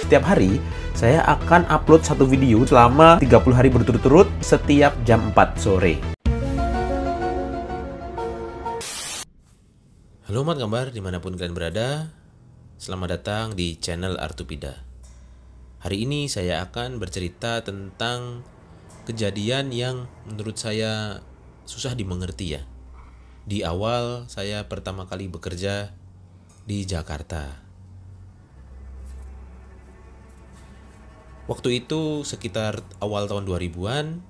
Setiap hari saya akan upload satu video selama 30 hari berturut-turut setiap jam 4 sore. Halo umat gambar dimanapun kalian berada, selamat datang di channel Artupida. Hari ini saya akan bercerita tentang kejadian yang menurut saya susah dimengerti ya. Di awal saya pertama kali bekerja di Jakarta Waktu itu sekitar awal tahun 2000-an,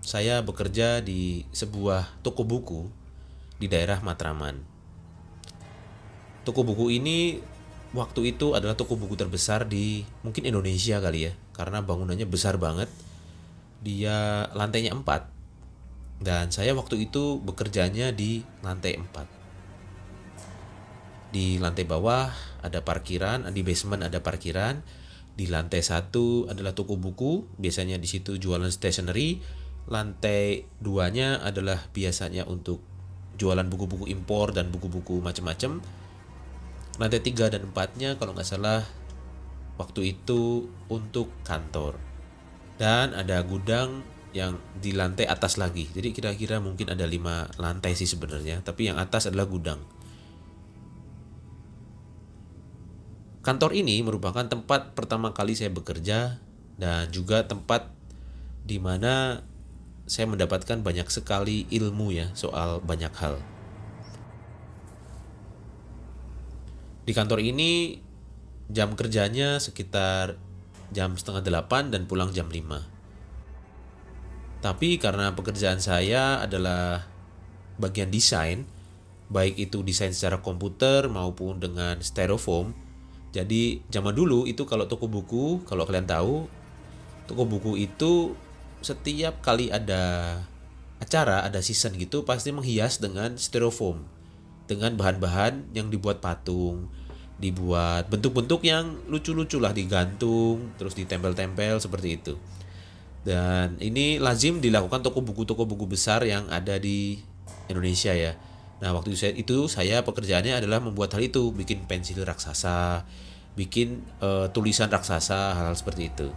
saya bekerja di sebuah toko buku di daerah Matraman. Toko buku ini waktu itu adalah toko buku terbesar di mungkin Indonesia kali ya, karena bangunannya besar banget. Dia lantainya 4. Dan saya waktu itu bekerjanya di lantai 4. Di lantai bawah ada parkiran, di basement ada parkiran, di lantai satu adalah toko buku, biasanya di situ jualan stationery. Lantai duanya adalah biasanya untuk jualan buku-buku impor dan buku-buku macam-macam. Lantai tiga dan empatnya kalau nggak salah waktu itu untuk kantor. Dan ada gudang yang di lantai atas lagi. Jadi kira-kira mungkin ada lima lantai sih sebenarnya, tapi yang atas adalah gudang. Kantor ini merupakan tempat pertama kali saya bekerja dan juga tempat di mana saya mendapatkan banyak sekali ilmu ya soal banyak hal. Di kantor ini jam kerjanya sekitar jam setengah delapan dan pulang jam lima. Tapi karena pekerjaan saya adalah bagian desain, baik itu desain secara komputer maupun dengan styrofoam, jadi zaman dulu itu kalau toko buku, kalau kalian tahu, toko buku itu setiap kali ada acara, ada season gitu pasti menghias dengan styrofoam. Dengan bahan-bahan yang dibuat patung, dibuat bentuk-bentuk yang lucu-lucu lah digantung, terus ditempel-tempel seperti itu. Dan ini lazim dilakukan toko buku toko buku besar yang ada di Indonesia ya. Nah, waktu itu saya, itu saya pekerjaannya adalah membuat hal itu, bikin pensil raksasa, bikin uh, tulisan raksasa hal-hal seperti itu.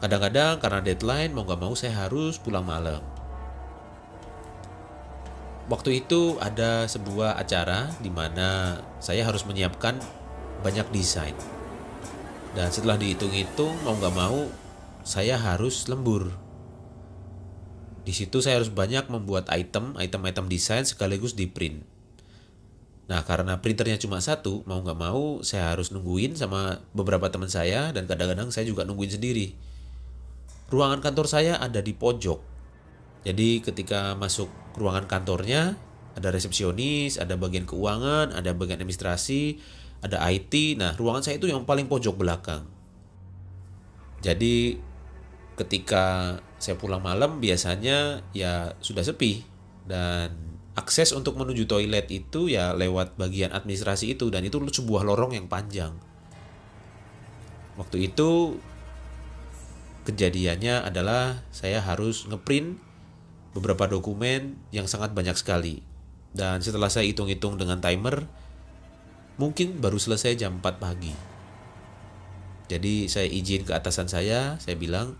Kadang-kadang karena deadline mau gak mau saya harus pulang malam. Waktu itu ada sebuah acara di mana saya harus menyiapkan banyak desain. Dan setelah dihitung-hitung mau gak mau saya harus lembur. Di situ saya harus banyak membuat item, item-item desain sekaligus di print Nah karena printernya cuma satu, mau nggak mau saya harus nungguin sama beberapa teman saya dan kadang-kadang saya juga nungguin sendiri. Ruangan kantor saya ada di pojok. Jadi ketika masuk ruangan kantornya, ada resepsionis, ada bagian keuangan, ada bagian administrasi, ada IT. Nah ruangan saya itu yang paling pojok belakang. Jadi ketika saya pulang malam biasanya ya sudah sepi dan akses untuk menuju toilet itu ya lewat bagian administrasi itu dan itu sebuah lorong yang panjang. Waktu itu kejadiannya adalah saya harus ngeprint beberapa dokumen yang sangat banyak sekali. Dan setelah saya hitung-hitung dengan timer, mungkin baru selesai jam 4 pagi. Jadi saya izin ke atasan saya, saya bilang,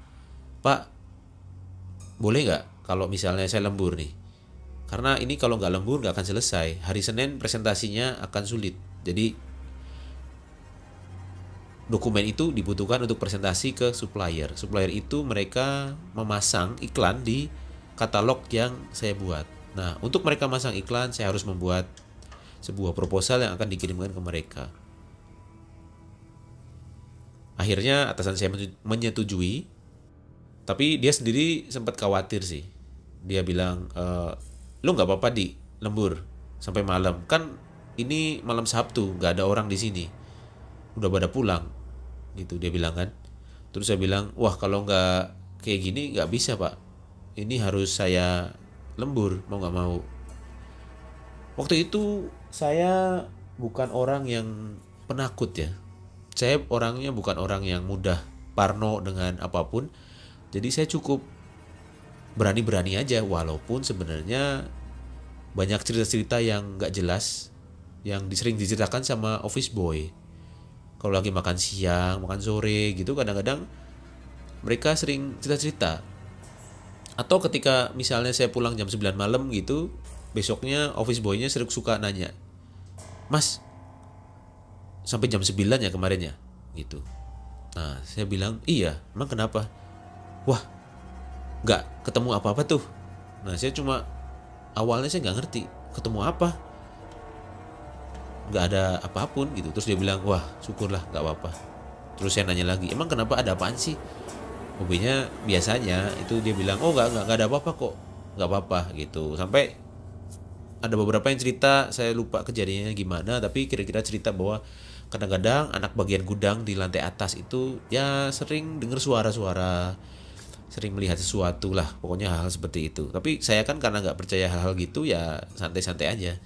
Pak, boleh nggak kalau misalnya saya lembur nih? karena ini kalau nggak lembur nggak akan selesai hari Senin presentasinya akan sulit jadi dokumen itu dibutuhkan untuk presentasi ke supplier supplier itu mereka memasang iklan di katalog yang saya buat nah untuk mereka masang iklan saya harus membuat sebuah proposal yang akan dikirimkan ke mereka akhirnya atasan saya menyetujui tapi dia sendiri sempat khawatir sih dia bilang e, lu nggak apa-apa di lembur sampai malam kan ini malam Sabtu nggak ada orang di sini udah pada pulang gitu dia bilang kan terus saya bilang wah kalau nggak kayak gini nggak bisa pak ini harus saya lembur mau nggak mau waktu itu saya bukan orang yang penakut ya saya orangnya bukan orang yang mudah parno dengan apapun jadi saya cukup berani-berani aja walaupun sebenarnya banyak cerita-cerita yang nggak jelas yang disering diceritakan sama office boy kalau lagi makan siang makan sore gitu kadang-kadang mereka sering cerita-cerita atau ketika misalnya saya pulang jam 9 malam gitu besoknya office boynya sering suka nanya mas sampai jam 9 ya kemarin ya gitu nah saya bilang iya emang kenapa wah nggak ketemu apa-apa tuh nah saya cuma awalnya saya nggak ngerti ketemu apa nggak ada apapun gitu terus dia bilang wah syukurlah nggak apa-apa terus saya nanya lagi emang kenapa ada apaan sih mobilnya biasanya itu dia bilang oh nggak nggak ada apa-apa kok nggak apa-apa gitu sampai ada beberapa yang cerita saya lupa kejadiannya gimana tapi kira-kira cerita bahwa kadang-kadang anak bagian gudang di lantai atas itu ya sering dengar suara-suara sering melihat sesuatu lah pokoknya hal-hal seperti itu tapi saya kan karena nggak percaya hal-hal gitu ya santai-santai aja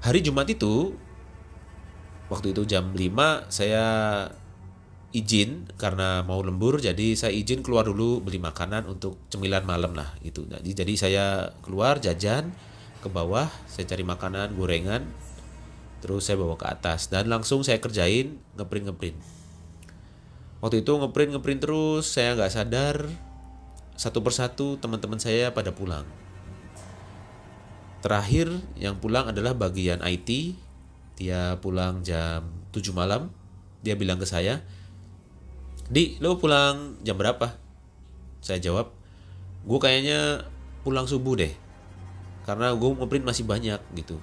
hari Jumat itu waktu itu jam 5 saya izin karena mau lembur jadi saya izin keluar dulu beli makanan untuk cemilan malam lah gitu nah, jadi jadi saya keluar jajan ke bawah saya cari makanan gorengan terus saya bawa ke atas dan langsung saya kerjain ngeprint ngeprint Waktu itu ngeprint ngeprint terus, saya nggak sadar satu persatu teman-teman saya pada pulang. Terakhir yang pulang adalah bagian IT. Dia pulang jam 7 malam. Dia bilang ke saya, "Di, lo pulang jam berapa?" Saya jawab, "Gue kayaknya pulang subuh deh." Karena gue ngeprint masih banyak gitu.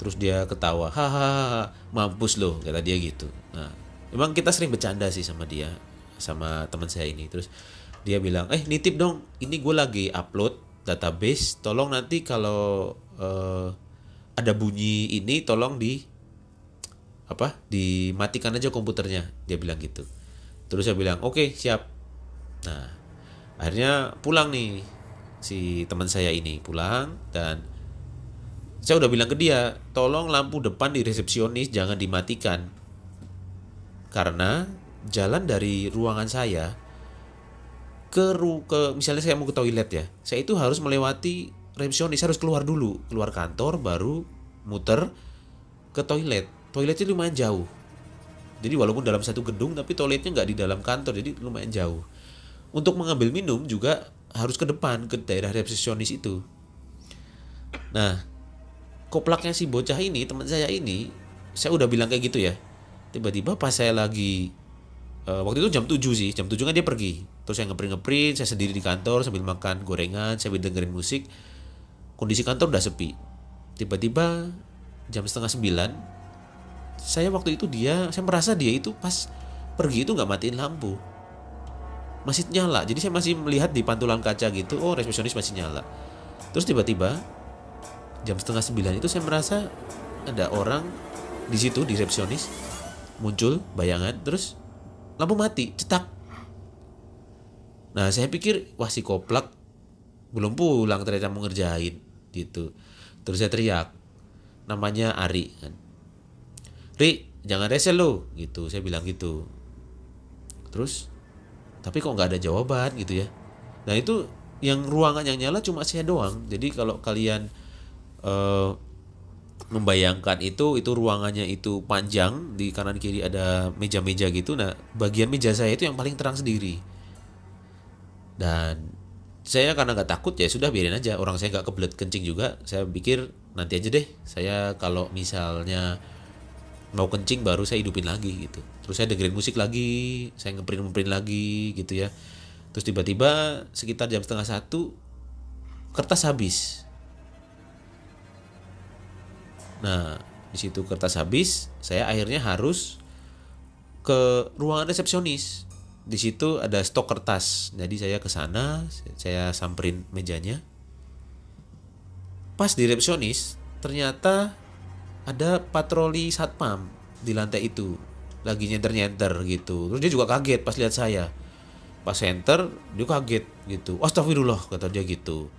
Terus dia ketawa, hahaha, mampus lo, kata dia gitu. Nah, emang kita sering bercanda sih sama dia sama teman saya ini terus dia bilang eh nitip dong ini gue lagi upload database tolong nanti kalau uh, ada bunyi ini tolong di apa dimatikan aja komputernya dia bilang gitu terus saya bilang oke okay, siap nah akhirnya pulang nih si teman saya ini pulang dan saya udah bilang ke dia tolong lampu depan di resepsionis jangan dimatikan karena jalan dari ruangan saya ke ru ke misalnya saya mau ke toilet ya. Saya itu harus melewati resepsionis, saya harus keluar dulu, keluar kantor baru muter ke toilet. Toiletnya lumayan jauh. Jadi walaupun dalam satu gedung tapi toiletnya nggak di dalam kantor jadi lumayan jauh. Untuk mengambil minum juga harus ke depan ke daerah resepsionis itu. Nah, koplaknya si bocah ini, teman saya ini, saya udah bilang kayak gitu ya tiba-tiba pas saya lagi uh, waktu itu jam 7 sih jam 7 kan dia pergi terus saya ngeprint ngeprint saya sendiri di kantor sambil makan gorengan sambil dengerin musik kondisi kantor udah sepi tiba-tiba jam setengah sembilan saya waktu itu dia saya merasa dia itu pas pergi itu nggak matiin lampu masih nyala jadi saya masih melihat di pantulan kaca gitu oh resepsionis masih nyala terus tiba-tiba jam setengah sembilan itu saya merasa ada orang di situ di resepsionis muncul bayangan terus lampu mati cetak nah saya pikir wah si koplak belum pulang ternyata mau ngerjain gitu terus saya teriak namanya Ari kan Ri jangan resel lo gitu saya bilang gitu terus tapi kok nggak ada jawaban gitu ya nah itu yang ruangan yang nyala cuma saya doang jadi kalau kalian uh, membayangkan itu itu ruangannya itu panjang di kanan kiri ada meja-meja gitu nah bagian meja saya itu yang paling terang sendiri dan saya karena nggak takut ya sudah biarin aja orang saya nggak kebelet kencing juga saya pikir nanti aja deh saya kalau misalnya mau kencing baru saya hidupin lagi gitu terus saya dengerin musik lagi saya ngeprint ngeprint lagi gitu ya terus tiba-tiba sekitar jam setengah satu kertas habis Nah, di situ kertas habis, saya akhirnya harus ke ruangan resepsionis. Di situ ada stok kertas. Jadi saya ke sana, saya samperin mejanya. Pas di resepsionis, ternyata ada patroli satpam di lantai itu. Lagi nyenter-nyenter gitu. Terus dia juga kaget pas lihat saya. Pas enter, dia kaget gitu. Astagfirullah kata dia gitu.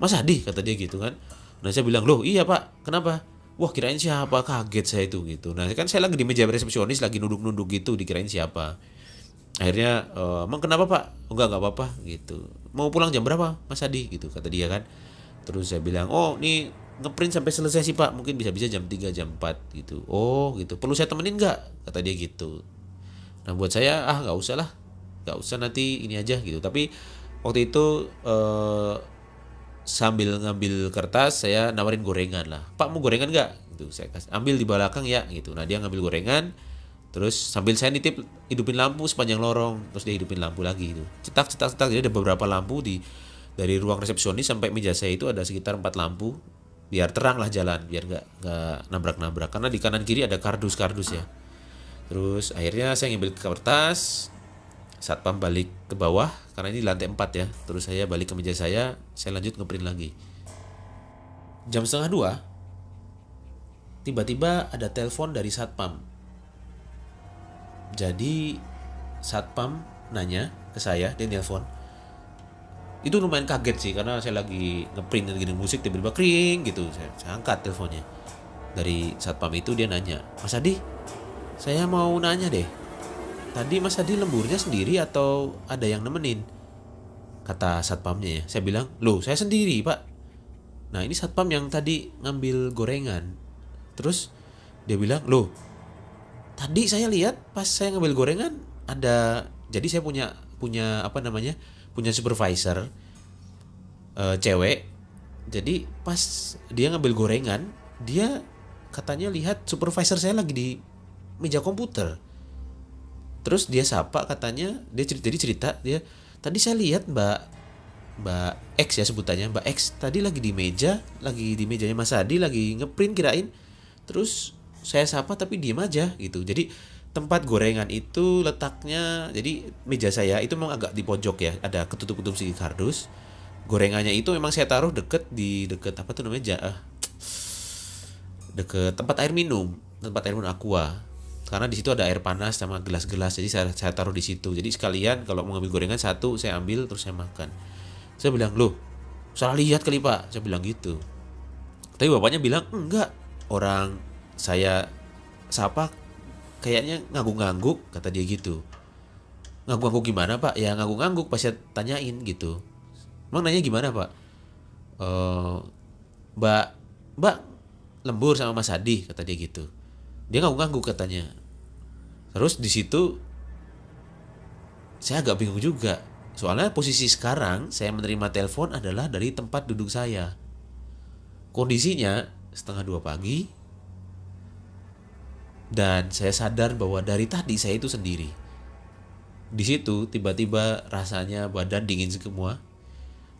Mas Adi kata dia gitu kan. Nah saya bilang, loh iya pak, kenapa? wah kirain siapa kaget saya itu gitu nah kan saya lagi di meja resepsionis lagi nunduk-nunduk gitu dikirain siapa akhirnya emang eh, kenapa pak enggak enggak apa-apa gitu mau pulang jam berapa mas Adi gitu kata dia kan terus saya bilang oh nih ngeprint sampai selesai sih pak mungkin bisa-bisa jam 3 jam 4 gitu oh gitu perlu saya temenin enggak kata dia gitu nah buat saya ah nggak usah lah nggak usah nanti ini aja gitu tapi waktu itu eh, sambil ngambil kertas saya nawarin gorengan lah pak mau gorengan nggak itu saya kasih ambil di belakang ya gitu nah dia ngambil gorengan terus sambil saya nitip hidupin lampu sepanjang lorong terus dia hidupin lampu lagi itu cetak cetak cetak jadi ada beberapa lampu di dari ruang resepsionis sampai meja saya itu ada sekitar empat lampu biar terang lah jalan biar nggak nggak nabrak nabrak karena di kanan kiri ada kardus kardus ya terus akhirnya saya ngambil kertas satpam balik ke bawah karena ini lantai 4 ya terus saya balik ke meja saya saya lanjut ngeprint lagi jam setengah dua tiba-tiba ada telepon dari satpam jadi satpam nanya ke saya dia telepon, itu lumayan kaget sih karena saya lagi ngeprint dan gini musik tiba-tiba kering gitu saya, saya angkat teleponnya dari satpam itu dia nanya Mas Adi saya mau nanya deh Tadi Mas Adi lemburnya sendiri atau ada yang nemenin? Kata satpamnya ya. Saya bilang, loh saya sendiri pak. Nah ini satpam yang tadi ngambil gorengan. Terus dia bilang, loh tadi saya lihat pas saya ngambil gorengan ada jadi saya punya punya apa namanya punya supervisor e, cewek jadi pas dia ngambil gorengan dia katanya lihat supervisor saya lagi di meja komputer terus dia sapa katanya dia cerita jadi cerita dia tadi saya lihat mbak Mbak X ya sebutannya Mbak X tadi lagi di meja lagi di mejanya Mas Adi lagi ngeprint kirain terus saya sapa tapi diem aja gitu jadi tempat gorengan itu letaknya jadi meja saya itu memang agak di pojok ya ada ketutup-ketutup si kardus gorengannya itu memang saya taruh deket di deket apa tuh namanya ja, eh, deket tempat air minum tempat air minum aqua karena di situ ada air panas sama gelas-gelas jadi saya, saya taruh di situ jadi sekalian kalau mau ngambil gorengan satu saya ambil terus saya makan saya bilang loh salah lihat kali pak saya bilang gitu tapi bapaknya bilang enggak orang saya siapa, kayaknya ngangguk-ngangguk kata dia gitu ngangguk-ngangguk gimana pak ya ngangguk-ngangguk pas saya tanyain gitu emang nanya gimana pak e, mbak mbak lembur sama Mas Adi kata dia gitu dia ngangguk-ngangguk katanya terus di situ saya agak bingung juga soalnya posisi sekarang saya menerima telepon adalah dari tempat duduk saya kondisinya setengah dua pagi dan saya sadar bahwa dari tadi saya itu sendiri di situ tiba-tiba rasanya badan dingin semua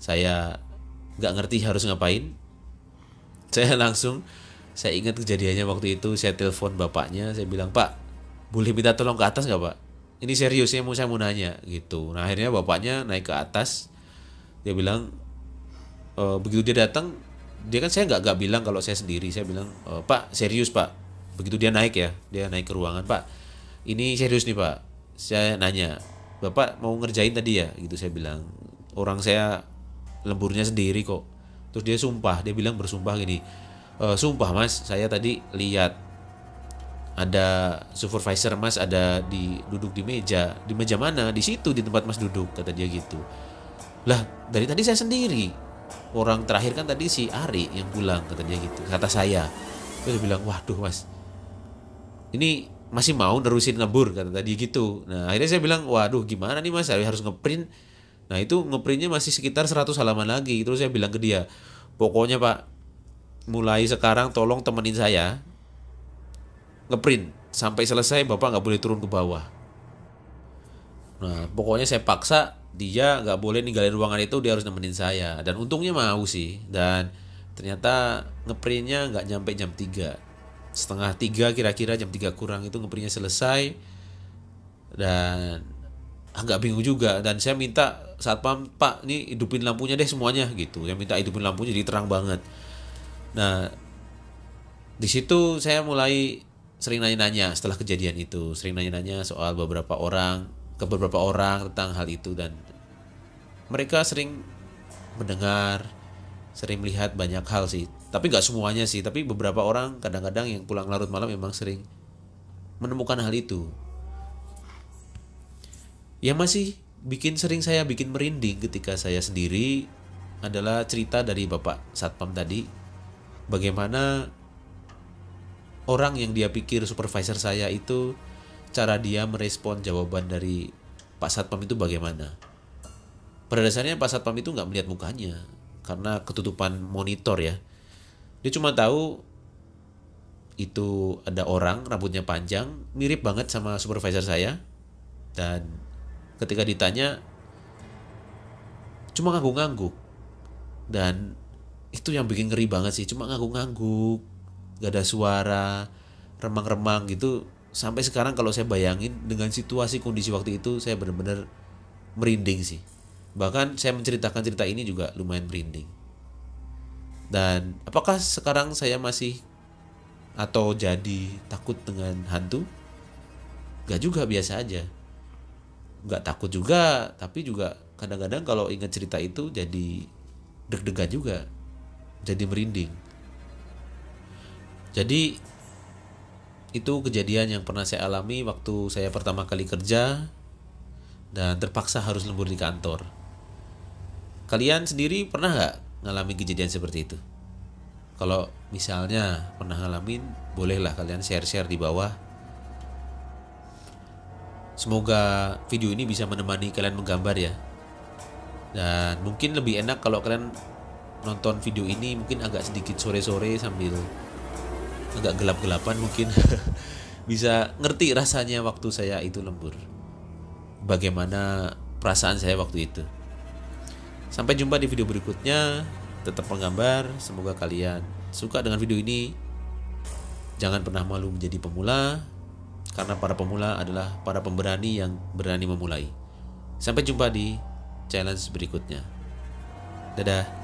saya nggak ngerti harus ngapain saya langsung saya ingat kejadiannya waktu itu saya telepon bapaknya saya bilang pak boleh minta tolong ke atas nggak pak ini seriusnya mau saya mau nanya gitu nah akhirnya bapaknya naik ke atas dia bilang e, begitu dia datang dia kan saya nggak nggak bilang kalau saya sendiri saya bilang e, pak serius pak begitu dia naik ya dia naik ke ruangan pak ini serius nih pak saya nanya bapak mau ngerjain tadi ya gitu saya bilang orang saya lemburnya sendiri kok terus dia sumpah dia bilang bersumpah gini e, sumpah mas saya tadi lihat ada supervisor mas ada di duduk di meja di meja mana di situ di tempat mas duduk kata dia gitu lah dari tadi saya sendiri orang terakhir kan tadi si Ari yang pulang kata dia gitu kata saya terus dia bilang waduh mas ini masih mau nerusin ngebur kata tadi gitu nah akhirnya saya bilang waduh gimana nih mas saya harus ngeprint nah itu ngeprintnya masih sekitar 100 halaman lagi terus saya bilang ke dia pokoknya pak mulai sekarang tolong temenin saya ngeprint sampai selesai bapak nggak boleh turun ke bawah nah pokoknya saya paksa dia nggak boleh ninggalin ruangan itu dia harus nemenin saya dan untungnya mau sih dan ternyata ngeprintnya nggak nyampe jam 3 setengah tiga kira-kira jam 3 kurang itu ngeprintnya selesai dan agak ah, bingung juga dan saya minta saat pam pak ini hidupin lampunya deh semuanya gitu ya minta hidupin lampunya jadi terang banget nah di situ saya mulai sering nanya-nanya setelah kejadian itu, sering nanya-nanya soal beberapa orang, ke beberapa orang tentang hal itu dan mereka sering mendengar, sering melihat banyak hal sih. Tapi nggak semuanya sih, tapi beberapa orang kadang-kadang yang pulang larut malam memang sering menemukan hal itu. Yang masih bikin sering saya bikin merinding ketika saya sendiri adalah cerita dari Bapak Satpam tadi bagaimana orang yang dia pikir supervisor saya itu cara dia merespon jawaban dari Pak Satpam itu bagaimana. Pada dasarnya Pak Satpam itu nggak melihat mukanya karena ketutupan monitor ya. Dia cuma tahu itu ada orang rambutnya panjang mirip banget sama supervisor saya dan ketika ditanya cuma ngangguk-ngangguk dan itu yang bikin ngeri banget sih cuma ngangguk-ngangguk gak ada suara remang-remang gitu sampai sekarang kalau saya bayangin dengan situasi kondisi waktu itu saya benar-benar merinding sih bahkan saya menceritakan cerita ini juga lumayan merinding dan apakah sekarang saya masih atau jadi takut dengan hantu gak juga biasa aja gak takut juga tapi juga kadang-kadang kalau ingat cerita itu jadi deg-degan juga jadi merinding jadi itu kejadian yang pernah saya alami waktu saya pertama kali kerja dan terpaksa harus lembur di kantor. Kalian sendiri pernah nggak ngalami kejadian seperti itu? Kalau misalnya pernah ngalamin, bolehlah kalian share-share di bawah. Semoga video ini bisa menemani kalian menggambar ya. Dan mungkin lebih enak kalau kalian nonton video ini mungkin agak sedikit sore-sore sambil agak gelap-gelapan mungkin bisa ngerti rasanya waktu saya itu lembur. Bagaimana perasaan saya waktu itu. Sampai jumpa di video berikutnya. Tetap menggambar, semoga kalian suka dengan video ini. Jangan pernah malu menjadi pemula karena para pemula adalah para pemberani yang berani memulai. Sampai jumpa di challenge berikutnya. Dadah.